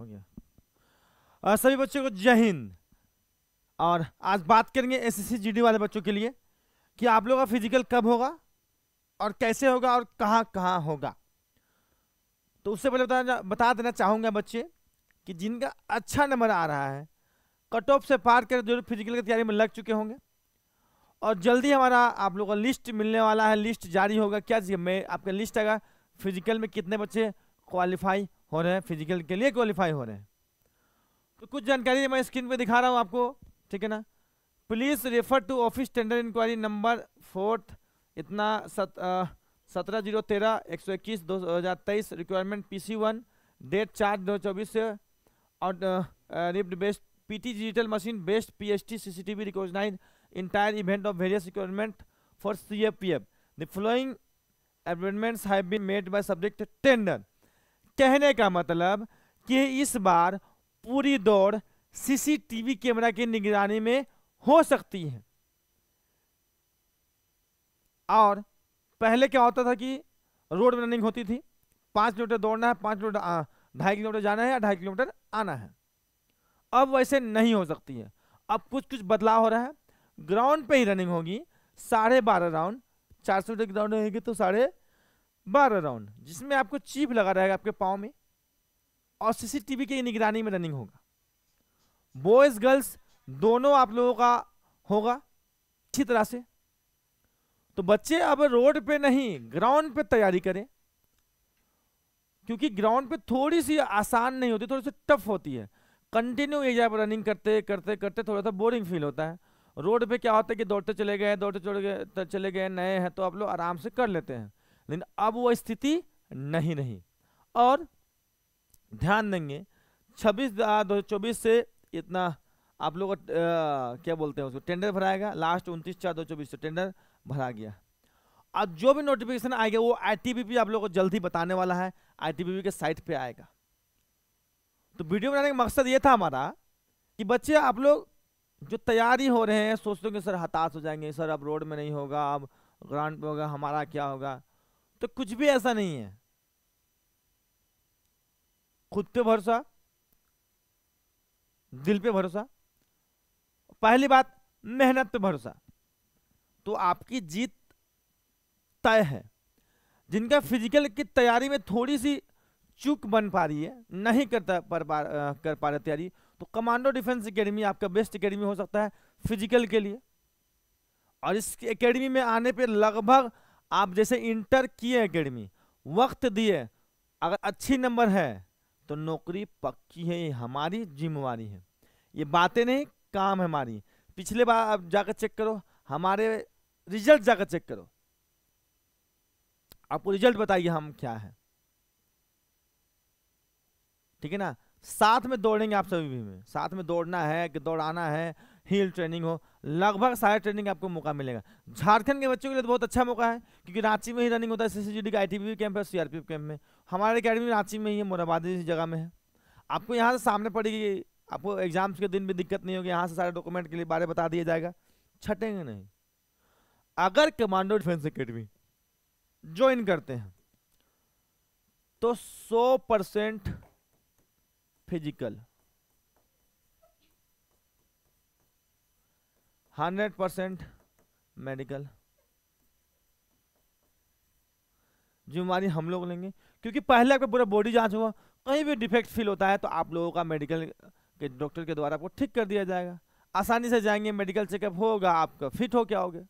हो गया और सभी बच्चों को जय हिंद और आज बात करेंगे एसएससी जीडी वाले बच्चों के लिए कि आप लोगों का फिजिकल कब होगा और कैसे होगा और कहां कहां होगा तो उससे पहले बता बता देना चाहूँगा बच्चे कि जिनका अच्छा नंबर आ रहा है कट ऑफ से पार कर जो फिजिकल की तैयारी में लग चुके होंगे और जल्दी हमारा आप लोगों का लिस्ट मिलने वाला है लिस्ट जारी होगा क्या मैं आपका लिस्ट आएगा फिजिकल में कितने बच्चे क्वालिफाई हो रहे हैं फिजिकल के लिए क्वालिफाई हो रहे हैं तो कुछ जानकारी मैं स्क्रीन पे दिखा रहा हूँ आपको ठीक है ना please refer to office tender inquiry number fourth इतना सत, आ, सत्रह जीरो तेरह एक सौ इक्कीस दो हज़ार तेईस requirement P C one date चार दो चौबीस और ripped best P T digital machine best P H T C C T V recognise entire event of various requirement for C F P F the following amendments have been made by subject tender कहने का मतलब कि इस बार पूरी दौड़ CCTV camera की निगरानी में हो सकती है और पहले क्या होता था कि रोड रनिंग होती थी पाँच किलोमीटर दौड़ना है पाँच किलोमीटर ढाई किलोमीटर जाना है या ढाई किलोमीटर आना है अब वैसे नहीं हो सकती है अब कुछ कुछ बदलाव हो रहा है ग्राउंड पे ही रनिंग होगी साढ़े बारह राउंड चार सौ मीटर की दौड़ होगी तो साढ़े बारह राउंड जिसमें आपको चीप लगा रहेगा आपके पाँव में और सीसीटीवी की निगरानी में रनिंग होगा बॉयज गर्ल्स दोनों आप लोगों का होगा अच्छी तरह से तो बच्चे अब रोड पे नहीं ग्राउंड पे तैयारी करें क्योंकि ग्राउंड पे थोड़ी सी आसान नहीं होती थोड़ी सी टफ होती है कंटिन्यू एरिया पर रनिंग करते करते करते थोड़ा सा बोरिंग फील होता है रोड पे क्या होता है कि दौड़ते चले गए दौड़ते चले गए चले गए नए हैं तो आप लोग आराम से कर लेते हैं लेकिन अब वो स्थिति नहीं रही और ध्यान देंगे छब्बीस दो चौबीस से इतना आप लोग क्या बोलते हैं उसको टेंडर भराएगा लास्ट उनतीस चार दो चौबीस से टेंडर भरा गया और जो भी नोटिफिकेशन आएगा वो आई आप लोग को जल्दी बताने वाला है आई के साइट पर आएगा तो वीडियो बनाने का मकसद ये था हमारा कि बच्चे आप लोग जो तैयारी हो रहे हैं सोचते हो कि सर हताश हो जाएंगे सर अब रोड में नहीं होगा अब ग्रांट में होगा हमारा क्या होगा तो कुछ भी ऐसा नहीं है खुद पे भरोसा दिल पे भरोसा पहली बात मेहनत पे भरोसा तो आपकी जीत तय है जिनका फिजिकल की तैयारी में थोड़ी सी चूक बन पा रही है नहीं करता पर पा कर पा रहे तैयारी तो कमांडो डिफेंस एकेडमी आपका बेस्ट एकेडमी हो सकता है फिजिकल के लिए और इस एकेडमी में आने पे लगभग आप जैसे इंटर किए एकेडमी वक्त दिए अगर अच्छी नंबर है तो नौकरी पक्की है ये हमारी जिम्मेवारी है ये बातें नहीं काम है हमारी पिछले बार आप जाकर चेक करो हमारे रिजल्ट जाकर चेक करो आपको रिजल्ट बताइए हम क्या है ठीक है ना साथ में दौड़ेंगे आप सभी भी में साथ में दौड़ना है कि दौड़ाना है हील ट्रेनिंग हो लगभग सारे ट्रेनिंग आपको मौका मिलेगा झारखंड के बच्चों के लिए तो बहुत अच्छा मौका है क्योंकि रांची में ही रनिंग होता है सी सी जी का आई टी कैंप है सी कैंप में हमारे अकेडमी रांची में ही है मोराबादी जगह में है आपको यहाँ से सामने पड़ेगी आपको एग्जाम्स के दिन भी दिक्कत नहीं होगी यहाँ से सारे डॉक्यूमेंट के लिए बारे बता दिया जाएगा छटेंगे नहीं अगर कमांडो डिफेंस अकेडमी ज्वाइन करते हैं तो सौ percent physical hundred percent medical जिम्मेवारी हम लोग लेंगे क्योंकि पहले आपका पूरा बॉडी जांच हुआ कहीं भी डिफेक्ट फील होता है तो आप लोगों का मेडिकल के डॉक्टर के द्वारा आपको ठीक कर दिया जाएगा आसानी से जाएंगे मेडिकल चेकअप होगा आपका फिट हो क्या होगे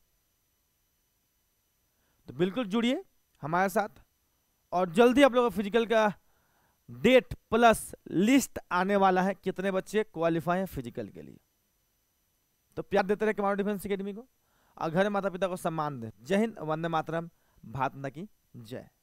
तो बिल्कुल जुड़िए हमारे साथ और जल्दी आप लोगों का फिजिकल का डेट प्लस लिस्ट आने वाला है कितने बच्चे क्वालिफाई हैं फिजिकल के लिए तो प्यार देते रहे कमांडो डिफेंस अकेडमी को और घर माता पिता को सम्मान दें जय हिंद वंदे मातरम भारत न की जय